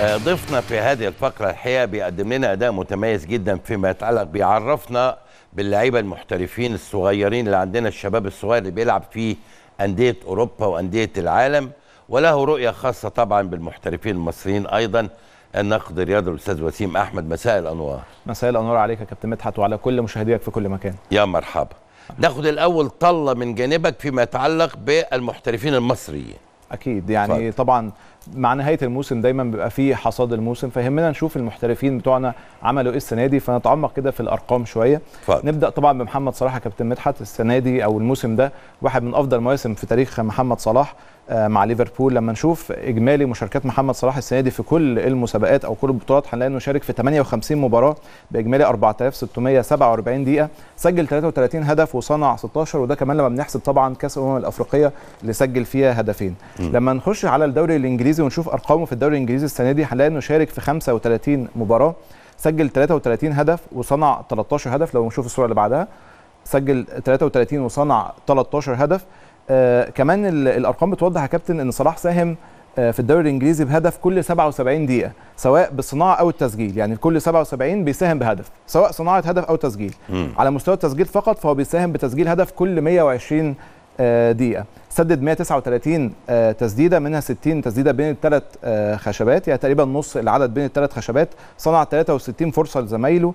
آه، ضيفنا في هذه الفقرة الحقيقة بيقدم لنا أداء متميز جدا فيما يتعلق بيعرفنا باللعيبة المحترفين الصغيرين اللي عندنا الشباب الصغير اللي بيلعب في أندية أوروبا وأندية العالم وله رؤية خاصة طبعا بالمحترفين المصريين أيضا النقد الرياضي الأستاذ وسيم أحمد مساء الأنوار مساء الأنوار عليك يا كابتن مدحت وعلى كل مشاهديك في كل مكان يا مرحبا ناخد الأول طلة من جانبك فيما يتعلق بالمحترفين المصريين أكيد يعني فضل. طبعا مع نهايه الموسم دايما بيبقى فيه حصاد الموسم فيهمنا نشوف المحترفين بتوعنا عملوا ايه السنه دي فنتعمق كده في الارقام شويه فعلا. نبدا طبعا بمحمد صلاح كابتن مدحت السنه دي او الموسم ده واحد من افضل مواسم في تاريخ محمد صلاح آه، مع ليفربول لما نشوف اجمالي مشاركات محمد صلاح السنه دي في كل المسابقات او كل البطولات هنلاقي انه شارك في 58 مباراه باجمالي 4647 دقيقه سجل 33 هدف وصنع 16 وده كمان لما بنحسب طبعا كاس الامم الافريقيه اللي سجل فيها هدفين م. لما نخش على الدوري الانجليزي الانجليزي ونشوف ارقامه في الدوري الانجليزي السنه دي هنلاقي انه شارك في 35 مباراه سجل 33 هدف وصنع 13 هدف لو نشوف الصوره اللي بعدها سجل 33 وصنع 13 هدف آه كمان الارقام بتوضح يا كابتن ان صلاح ساهم آه في الدوري الانجليزي بهدف كل 77 دقيقه سواء بالصناعه او التسجيل يعني كل 77 بيساهم بهدف سواء صناعه هدف او تسجيل م. على مستوى التسجيل فقط فهو بيساهم بتسجيل هدف كل 120 آه، دقيقه سدد 139 آه، تسديده منها 60 تسديده بين الثلاث آه، خشبات يعني تقريبا نص العدد بين الثلاث خشبات صنع 63 فرصه لزمايله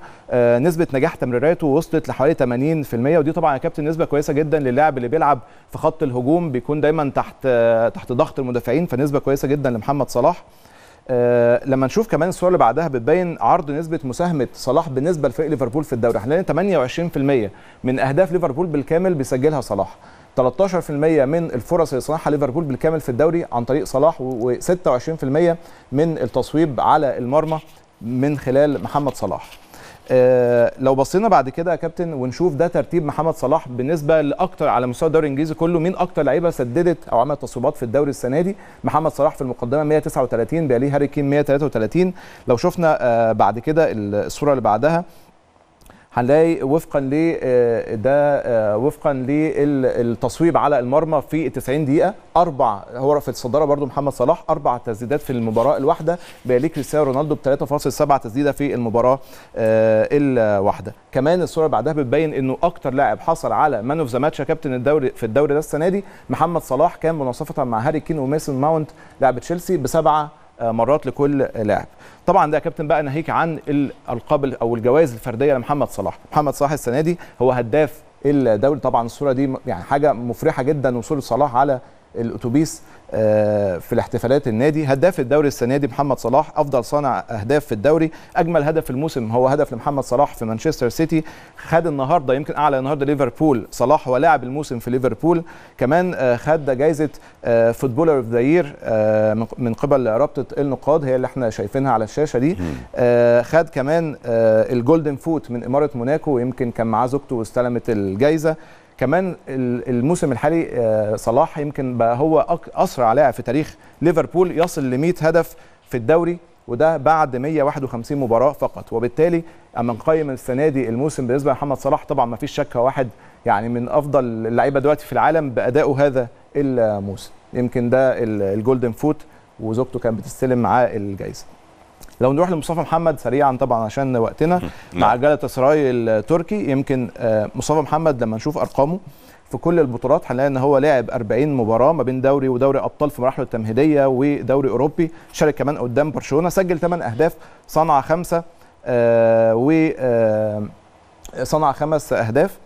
نسبه نجاح تمريراته وصلت لحوالي 80% ودي طبعا يا كابتن نسبه كويسه جدا للاعب اللي بيلعب في خط الهجوم بيكون دايما تحت تحت ضغط المدافعين فنسبه كويسه جدا لمحمد صلاح أه لما نشوف كمان الصوره اللي بعدها بتبين عرض نسبه مساهمه صلاح بالنسبه لفريق ليفربول في الدوري احنا 28% من اهداف ليفربول بالكامل بيسجلها صلاح 13% من الفرص اللي صنعها ليفربول بالكامل في الدوري عن طريق صلاح و26% من التصويب على المرمى من خلال محمد صلاح آه لو بصينا بعد كده يا كابتن ونشوف ده ترتيب محمد صلاح بالنسبه لاكتر على مستوى الدوري الانجليزي كله مين اكتر لعيبه سددت او عملت تصويبات في الدوري السنه دي محمد صلاح في المقدمه 139 بيليه هاري كين 133 لو شفنا آه بعد كده الصوره اللي بعدها هنلاقي وفقا ل آه، ده آه، وفقا للتصويب على المرمى في 90 دقيقه اربع هو في الصداره برضو محمد صلاح اربع تسديدات في المباراه الواحده بيليه كريستيانو رونالدو ب 3.7 تسديده في المباراه آه، الواحده كمان الصوره اللي بعدها بتبين انه اكتر لاعب حصل على مان اوف ذا ماتش كابتن الدوري في الدوري ده السنه دي محمد صلاح كان مناصفه مع هاري كين وميسون ماونت لاعب تشيلسي بسبعه مرات لكل لاعب طبعا ده يا كابتن بقى ناهيك عن الالقاب او الجوائز الفرديه لمحمد صلاح محمد صلاح السنه دي هو هداف الدوري طبعا الصوره دي يعني حاجه مفرحه جدا وصول صلاح على الاتوبيس آه، في الاحتفالات النادي هداف الدوري السنه دي محمد صلاح افضل صانع اهداف في الدوري اجمل هدف في الموسم هو هدف لمحمد صلاح في مانشستر سيتي خد النهارده يمكن اعلى النهارده ليفربول صلاح هو لاعب الموسم في ليفربول كمان آه، خد جائزه فوتبولر اوف ذا يير من قبل رابطه النقاد هي اللي احنا شايفينها على الشاشه دي آه، خد كمان الجولدن فوت من اماره موناكو ويمكن كان معاه زوجته واستلمت الجائزه كمان الموسم الحالي آه، صلاح يمكن بقى هو اسرع لاعب في تاريخ ليفربول يصل ل 100 هدف في الدوري وده بعد 151 مباراه فقط وبالتالي اما نقيم السنه دي الموسم بالنسبه لمحمد صلاح طبعا ما فيش شك هو واحد يعني من افضل اللعيبه دلوقتي في العالم بادائه هذا الموسم يمكن ده الجولدن فوت وزوجته كانت بتستلم معاه الجائزه لو نروح لمصطفى محمد سريعا طبعا عشان وقتنا نعم. مع جالاتا التركي يمكن آه، مصطفى محمد لما نشوف ارقامه في كل البطولات هنلاقي ان هو لعب 40 مباراه ما بين دوري ودوري ابطال في مراحله التمهيديه ودوري اوروبي شارك كمان قدام برشلونه سجل 8 اهداف صنع خمسه آه، و آه، صنع خمس اهداف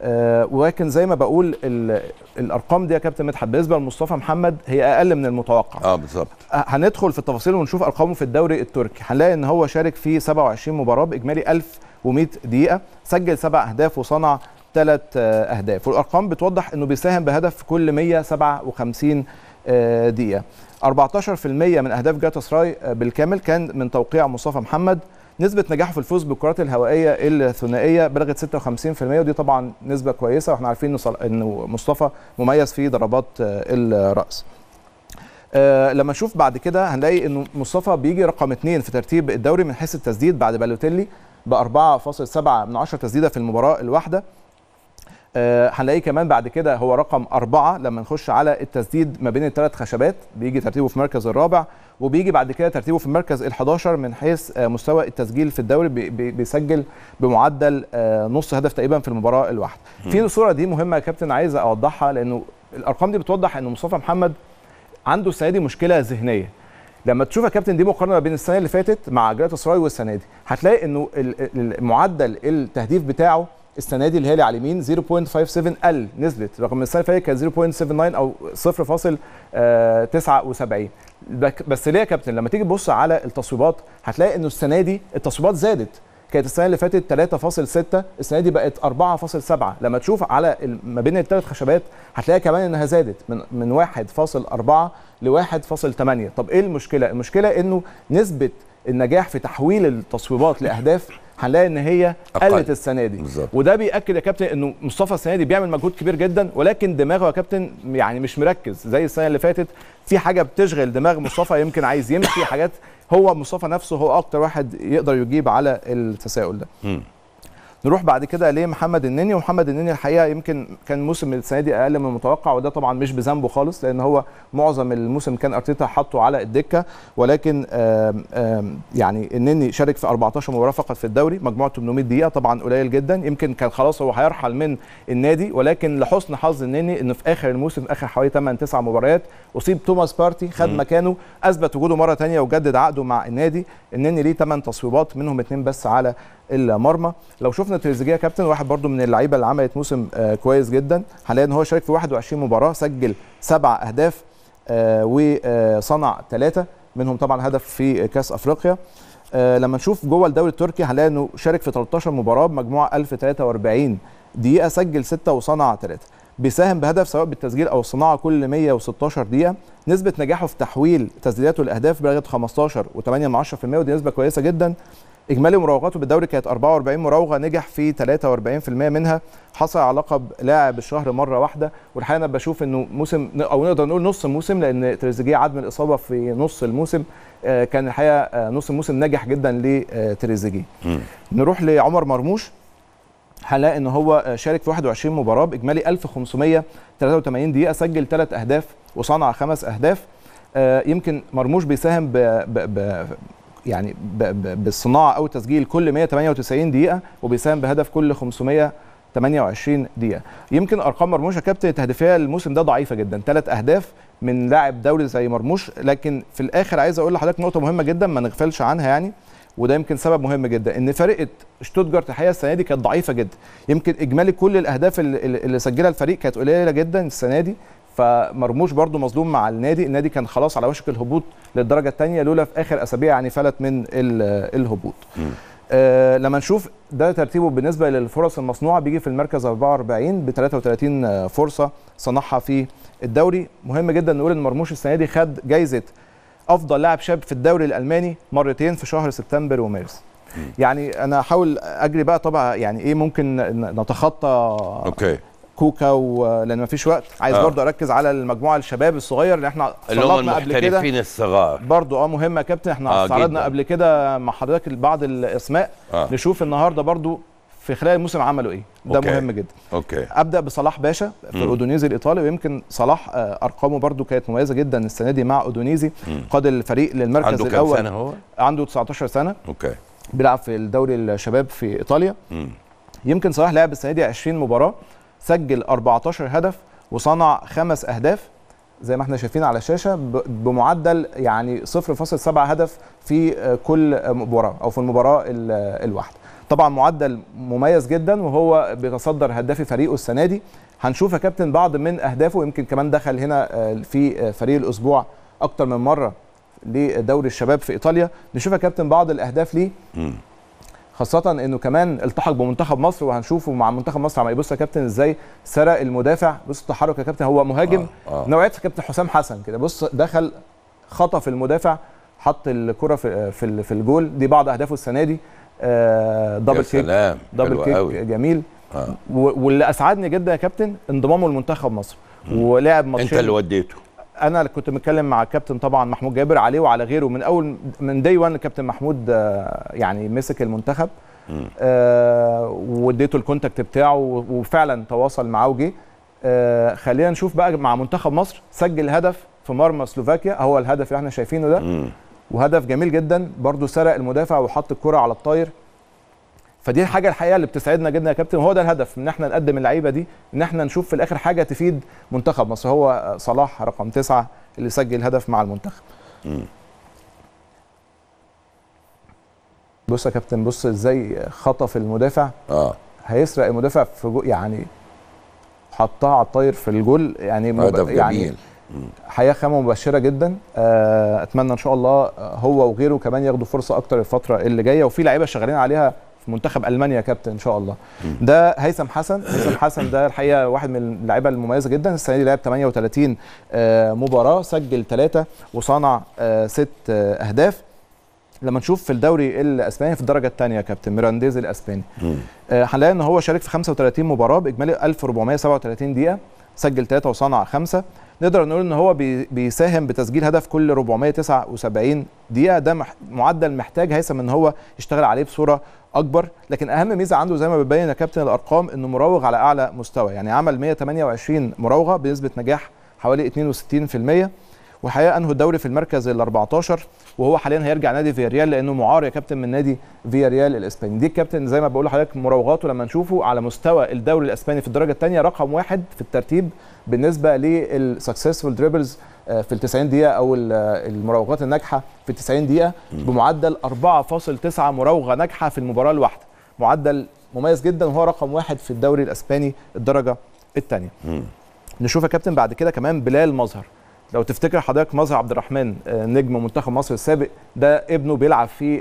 آه، ولكن زي ما بقول الارقام دي يا كابتن مدحت بالنسبه لمصطفى محمد هي اقل من المتوقع اه بالظبط آه، هندخل في التفاصيل ونشوف ارقامه في الدوري التركي هنلاقي ان هو شارك في 27 مباراه باجمالي 1100 دقيقه سجل سبع اهداف وصنع ثلاث آه، اهداف والارقام بتوضح انه بيساهم بهدف في كل 157 دقيقه 14% من اهداف جاتا سراي بالكامل كان من توقيع مصطفى محمد نسبه نجاحه في الفوز بالكرات الهوائيه الثنائيه بلغت 56% ودي طبعا نسبه كويسه واحنا عارفين ان مصطفى مميز في ضربات الراس أه لما نشوف بعد كده هنلاقي ان مصطفى بيجي رقم اثنين في ترتيب الدوري من حيث التسديد بعد بالوتيلي ب 4.7 من 10 تسديده في المباراه الواحده آه، هنلاقيه كمان بعد كده هو رقم أربعة لما نخش على التسديد ما بين الثلاث خشبات بيجي ترتيبه في المركز الرابع وبيجي بعد كده ترتيبه في المركز ال11 من حيث آه، مستوى التسجيل في الدوري بيسجل بمعدل آه، نص هدف تقريبا في المباراة الواحدة. في الصوره دي مهمة يا كابتن عايز أوضحها لأنه الأرقام دي بتوضح أن مصطفى محمد عنده السنة دي مشكلة ذهنية. لما تشوف يا كابتن دي مقارنه بين السنه اللي فاتت مع جلاله السراي والسنه دي هتلاقي انه معدل التهديف بتاعه السنه دي اللي هي اللي على اليمين 0.57 ال نزلت رغم السنه اللي فاتت كانت 0.79 او 0.79 آه، بس ليه يا كابتن لما تيجي تبص على التصويبات هتلاقي انه السنه دي التصويبات زادت كانت السنه اللي فاتت 3.6 السنه دي بقت 4.7 لما تشوف على ما بين الثلاث خشبات هتلاقي كمان انها زادت من من 1.4 ل 1.8 طب ايه المشكله المشكله انه نسبه النجاح في تحويل التصويبات لاهداف هنلاقي ان هي قلت السنه دي بالزبط. وده بياكد يا كابتن انه مصطفى السنه دي بيعمل مجهود كبير جدا ولكن دماغه يا كابتن يعني مش مركز زي السنه اللي فاتت في حاجه بتشغل دماغ مصطفى يمكن عايز يمشي حاجات هو مصطفى نفسه هو اكتر واحد يقدر يجيب على التساؤل ده نروح بعد كده لمحمد النني ومحمد النني الحقيقه يمكن كان موسم السنه دي اقل من المتوقع وده طبعا مش بذنبه خالص لان هو معظم الموسم كان ارتيتا حاطه على الدكه ولكن آم آم يعني النني شارك في 14 مباراه فقط في الدوري مجموعه 800 دقيقه طبعا قليل جدا يمكن كان خلاص هو هيرحل من النادي ولكن لحسن حظ النني انه في اخر الموسم اخر حوالي 8 9 مباريات اصيب توماس بارتي خد مكانه اثبت وجوده مره ثانيه وجدد عقده مع النادي النني ليه 8 تصويبات منهم اثنين بس على المرمى لو شفنا شفنا تريزيجيه كابتن واحد برضو من اللعيبه اللي عملت موسم آه، كويس جدا حاليا هو شارك في 21 مباراه سجل سبع اهداف آه، وصنع ثلاثه منهم طبعا هدف في كاس افريقيا آه، لما نشوف جوه الدوري التركي هنلاقي انه شارك في 13 مباراه بمجموعه 1043 دقيقه سجل 6 وصنع 3 بيساهم بهدف سواء بالتسجيل او الصناعه كل 116 دقيقه نسبه نجاحه في تحويل تسديداته لاهداف بلغت 15.8% ودي نسبه كويسه جدا اجمالي مراوغاته بالدوري كانت 44 مراوغه نجح في 43% منها حصل على لقب لاعب الشهر مره واحده والحقيقه انا بشوف انه موسم او نقدر نقول نص الموسم لان تريزيجيه عاد من الاصابه في نص الموسم آه، كان الحقيقه آه، نص الموسم ناجح جدا لتريزيجيه آه، نروح لعمر مرموش هنلاقي ان هو شارك في 21 مباراه باجمالي 1583 دقيقه سجل ثلاث اهداف وصنع خمس اهداف يمكن مرموش بيساهم ب... ب... ب... يعني بالصناعه او تسجيل كل 198 دقيقه وبيساهم بهدف كل 528 دقيقه يمكن ارقام مرموش يا كابتن التهديفيه الموسم ده ضعيفه جدا ثلاث اهداف من لاعب دولي زي مرموش لكن في الاخر عايز اقول لحضرتك نقطه مهمه جدا ما نغفلش عنها يعني وده يمكن سبب مهم جدا ان فرقه شتوتجارت الحقيقه السنه دي كانت ضعيفه جدا يمكن اجمالي كل الاهداف اللي سجلها الفريق كانت قليله جدا السنه دي فمرموش برضو مظلوم مع النادي النادي كان خلاص على وشك الهبوط للدرجه الثانيه لولا في اخر اسابيع يعني فلت من الهبوط آه لما نشوف ده ترتيبه بالنسبه للفرص المصنوعه بيجي في المركز 44 ب 33 فرصه صنعها في الدوري مهم جدا نقول ان مرموش السنه دي خد جايزه افضل لاعب شاب في الدوري الالماني مرتين في شهر سبتمبر ومارس يعني انا احاول اجري بقى طبعا يعني ايه ممكن نتخطى أوكي. كوكا ولان مفيش وقت عايز آه. برضه اركز على المجموعه الشباب الصغير اللي احنا اللي هم قبل كده الصغار برضه اه مهمه يا كابتن احنا آه استعرضنا قبل كده مع حضرتك بعض الاسماء آه. نشوف النهارده برضه في خلال الموسم عملوا ايه ده أوكي. مهم جدا أوكي. ابدا بصلاح باشا في الاودونيزي الايطالي ويمكن صلاح آه، ارقامه برده كانت مميزه جدا السنه دي مع اودونيزي قاد الفريق للمركز عنده الاول عنده كام سنه هو عنده 19 سنه اوكي بيلعب في الدوري الشباب في ايطاليا مم. يمكن صلاح لعب السنه دي 20 مباراه سجل 14 هدف وصنع خمس اهداف زي ما احنا شايفين على الشاشه بمعدل يعني 0.7 هدف في آه، كل مباراه او في المباراه الواحده طبعا معدل مميز جدا وهو بيتصدر هدافي فريقه السنه دي هنشوف يا كابتن بعض من اهدافه يمكن كمان دخل هنا آه، في آه، فريق الاسبوع اكتر من مره لدوري الشباب في ايطاليا نشوف يا كابتن بعض الاهداف ليه خاصة انه كمان التحق بمنتخب مصر وهنشوفه مع منتخب مصر عم يبص يا كابتن ازاي سرق المدافع بص التحرك يا كابتن هو مهاجم آه آه. نوعية كابتن حسام حسن كده بص دخل خطف المدافع حط الكرة في في, في الجول دي بعض اهدافه السنة دي آه دبل كيك دبل كيك قوي. جميل آه. واللي اسعدني جدا يا كابتن انضمامه لمنتخب مصر ولعب ماتشين انت اللي وديته انا كنت متكلم مع كابتن طبعا محمود جابر عليه وعلى غيره من اول من داي 1 كابتن محمود آه، يعني مسك المنتخب آه واديته الكونتاكت بتاعه وفعلا تواصل معاه وجه آه خلينا نشوف بقى مع منتخب مصر سجل هدف في مرمى سلوفاكيا هو الهدف اللي احنا شايفينه ده وهدف جميل جدا برضو سرق المدافع وحط الكره على الطاير فدي الحاجه الحقيقه اللي بتسعدنا جدا يا كابتن وهو ده الهدف ان احنا نقدم اللعيبه دي ان احنا نشوف في الاخر حاجه تفيد منتخب مصر هو صلاح رقم تسعة اللي سجل هدف مع المنتخب بص يا كابتن بص ازاي خطف المدافع اه هيسرق المدافع في جو يعني حطها على الطاير في الجول يعني هدف آه، يعني جميل حقيقه خامه مبشره جدا آه، اتمنى ان شاء الله آه، هو وغيره كمان ياخدوا فرصه اكتر الفتره اللي جايه وفي لعيبه شغالين عليها منتخب المانيا كابتن ان شاء الله ده هيثم حسن هيثم حسن ده الحقيقه واحد من اللعيبه المميزه جدا السنه دي لعب 38 آه، مباراه سجل ثلاثه وصنع آه، ست آه، اهداف لما نشوف في الدوري الاسباني في الدرجه الثانيه يا كابتن ميرانديز الاسباني هنلاقي ان هو شارك في 35 مباراه باجمالي 1437 دقيقه سجل ثلاثه وصنع خمسه نقدر نقول ان هو بيساهم بتسجيل هدف كل 479 دقيقه ده معدل محتاج هيثم ان هو يشتغل عليه بصوره اكبر لكن اهم ميزه عنده زي ما بتبين يا كابتن الارقام انه مراوغ على اعلى مستوى يعني عمل 128 مراوغه بنسبه نجاح حوالي 62% وحقيقه انهوا الدوري في المركز ال 14 وهو حاليا هيرجع نادي فياريال لانه معار يا كابتن من نادي فياريال الاسباني دي الكابتن زي ما بقول لحضرتك مراوغاته لما نشوفه على مستوى الدوري الاسباني في الدرجه الثانيه رقم واحد في الترتيب بالنسبه للسكسسفول دريبلز آه، في ال 90 دقيقه او آه، المراوغات الناجحه في ال 90 دقيقه بمعدل 4.9 مراوغه ناجحه في المباراه الواحده معدل مميز جدا وهو رقم واحد في الدوري الاسباني الدرجه الثانيه نشوف يا كابتن بعد كده كمان بلال مظهر لو تفتكر حضرتك مظهر عبد الرحمن آه، نجم منتخب مصر السابق ده ابنه بيلعب في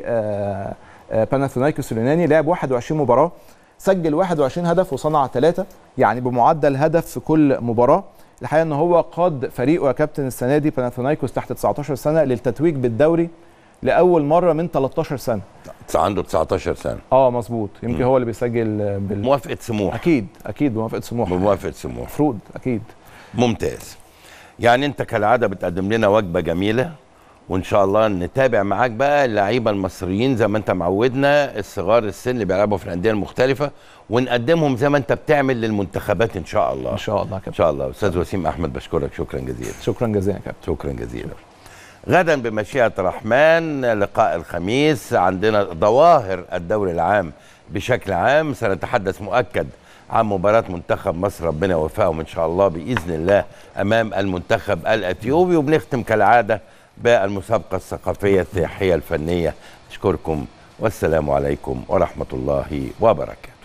باناثينايكوس آه، آه، اليوناني لعب 21 مباراه سجل 21 هدف وصنع ثلاثه يعني بمعدل هدف في كل مباراه الحقيقه ان هو قاد فريقه يا كابتن السنه دي باناثينايكوس تحت 19 سنه للتتويج بالدوري لاول مره من 13 سنه عنده 19 سنه اه مظبوط يمكن م. هو اللي بيسجل بال... موافقه سموح اكيد اكيد بموافقه سموح بموافقه سموح مفروض اكيد ممتاز يعني انت كالعاده بتقدم لنا وجبه جميله وان شاء الله نتابع معاك بقى اللعيبه المصريين زي ما انت معودنا الصغار السن اللي بيلعبوا في الانديه المختلفه ونقدمهم زي ما انت بتعمل للمنتخبات ان شاء الله ان شاء الله كابتن ان شاء الله استاذ وسيم احمد بشكرك شكرا جزيلا شكرا جزيلا كابتن شكرا جزيلا غدا بمشيئه الرحمن لقاء الخميس عندنا ظواهر الدوري العام بشكل عام سنتحدث مؤكد عن مباراة منتخب مصر ربنا يوفقهم إن شاء الله بإذن الله أمام المنتخب الأثيوبي وبنختم كالعادة بالمسابقة الثقافية السياحية الفنية أشكركم والسلام عليكم ورحمة الله وبركاته